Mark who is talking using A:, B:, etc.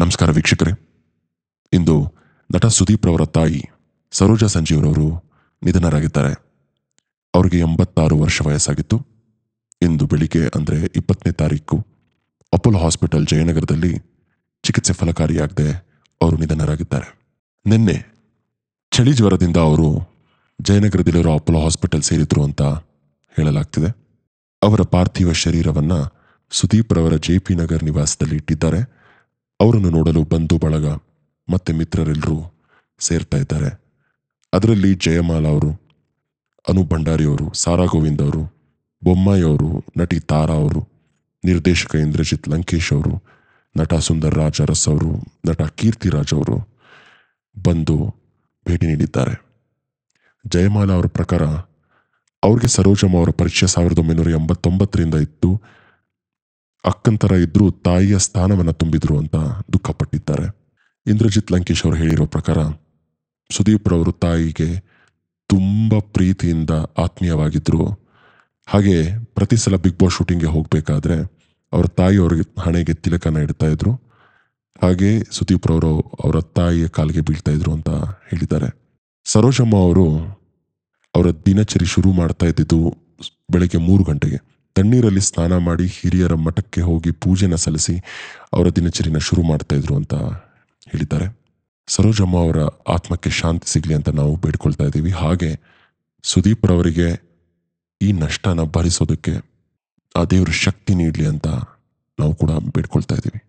A: ನಮಸ್ಕಾರ ವೀಕ್ಷಕರೇ ಇಂದು ನಟ ಸುದೀಪ್ ರವರ ತಾಯಿ ಸರೋಜಾ ಸಂಜೀವ್ರವರು ನಿಧನರಾಗಿದ್ದಾರೆ ಅವರಿಗೆ ಎಂಬತ್ತಾರು ವರ್ಷ ವಯಸ್ಸಾಗಿತ್ತು ಇಂದು ಬೆಳಿಗ್ಗೆ ಅಂದರೆ ಇಪ್ಪತ್ತನೇ ತಾರೀಕು ಅಪೋಲೋ ಹಾಸ್ಪಿಟಲ್ ಜಯನಗರದಲ್ಲಿ ಚಿಕಿತ್ಸೆ ಫಲಕಾರಿಯಾಗದೆ ಅವರು ನಿಧನರಾಗಿದ್ದಾರೆ ನಿನ್ನೆ ಚಳಿ ಜ್ವರದಿಂದ ಅವರು ಜಯನಗರದಲ್ಲಿರೋ ಅಪೋಲೋ ಹಾಸ್ಪಿಟಲ್ ಸೇರಿದ್ರು ಅಂತ ಹೇಳಲಾಗ್ತಿದೆ ಅವರ ಪಾರ್ಥಿವ ಶರೀರವನ್ನು ಸುದೀಪ್ ರವರ ಜೆ ಪಿ ನಗರ್ ನಿವಾಸದಲ್ಲಿ ಇಟ್ಟಿದ್ದಾರೆ ಅವರನ್ನು ನೋಡಲು ಬಂಧು ಬಳಗ ಮತ್ತೆ ಮಿತ್ರರೆಲ್ಲರೂ ಸೇರ್ತಾ ಇದ್ದಾರೆ ಅದರಲ್ಲಿ ಜಯಮಾಲ ಅವರು ಅನು ಭಂಡಾರಿಯವರು ಸಾರಾ ಗೋವಿಂದ್ ಅವರು ಬೊಮ್ಮಾಯಿ ಅವರು ನಟಿ ತಾರಾ ಅವರು ನಿರ್ದೇಶಕ ಇಂದ್ರಜಿತ್ ಲಂಕೇಶ್ ಅವರು ನಟ ಸುಂದರ್ ರಾಜ್ ಅರಸ್ ಅವರು ನಟ ಕೀರ್ತಿರಾಜ್ ಅವರು ಬಂದು ಭೇಟಿ ನೀಡಿದ್ದಾರೆ ಜಯಮಾಲ ಅವರ ಪ್ರಕಾರ ಅವ್ರಿಗೆ ಸರೋಜಮ್ಮ ಅವರ ಪರೀಕ್ಷೆ ಸಾವಿರದ ಒಂಬೈನೂರ ಎಂಬತ್ತೊಂಬತ್ತರಿಂದ ಇತ್ತು ಅಕ್ಕಂತರ ಇದ್ದರೂ ತಾಯಿಯ ಸ್ಥಾನವನ್ನು ತುಂಬಿದ್ರು ಅಂತ ದುಃಖಪಟ್ಟಿದ್ದಾರೆ ಇಂದ್ರಜಿತ್ ಲಂಕೇಶ್ ಅವರು ಹೇಳಿರೋ ಪ್ರಕಾರ ಸುದೀಪ್ ರವರು ತಾಯಿಗೆ ತುಂಬ ಪ್ರೀತಿಯಿಂದ ಆತ್ಮೀಯವಾಗಿದ್ದರು ಹಾಗೆ ಪ್ರತಿ ಸಲ ಬಿಗ್ ಬಾಸ್ ಶೂಟಿಂಗ್ಗೆ ಹೋಗಬೇಕಾದ್ರೆ ಅವರ ತಾಯಿ ಅವ್ರಿಗೆ ಹಣೆಗೆ ತಿಲಕನ ಇಡ್ತಾ ಇದ್ರು ಹಾಗೆ ಸುದೀಪ್ ರವರು ಅವರ ತಾಯಿಯ ಕಾಲಿಗೆ ಬೀಳ್ತಾ ಇದ್ರು ಅಂತ ಹೇಳಿದ್ದಾರೆ ಸರೋಜಮ್ಮ ಅವರು ಅವರ ದಿನಚರಿ ಶುರು ಮಾಡ್ತಾ ಇದ್ದಿದ್ದು ಬೆಳಗ್ಗೆ ಮೂರು ಗಂಟೆಗೆ ತಣ್ಣೀರಲ್ಲಿ ಸ್ನಾನ ಮಾಡಿ ಹಿರಿಯರ ಮಠಕ್ಕೆ ಹೋಗಿ ಪೂಜೆನ ಸಲ್ಲಿಸಿ ಅವರ ದಿನಚರಿನ ಶುರು ಮಾಡ್ತಾ ಇದ್ರು ಅಂತ ಹೇಳಿದ್ದಾರೆ ಸರೋಜಮ್ಮ ಅವರ ಆತ್ಮಕ್ಕೆ ಶಾಂತಿ ಸಿಗಲಿ ಅಂತ ನಾವು ಬೇಡ್ಕೊಳ್ತಾ ಇದ್ದೀವಿ ಹಾಗೆ ಸುದೀಪ್ರವರಿಗೆ ಈ ನಷ್ಟನ ಭರಿಸೋದಕ್ಕೆ ಆ ದೇವರು ಶಕ್ತಿ ನೀಡಲಿ ಅಂತ ನಾವು ಕೂಡ ಬೇಡ್ಕೊಳ್ತಾ ಇದ್ದೀವಿ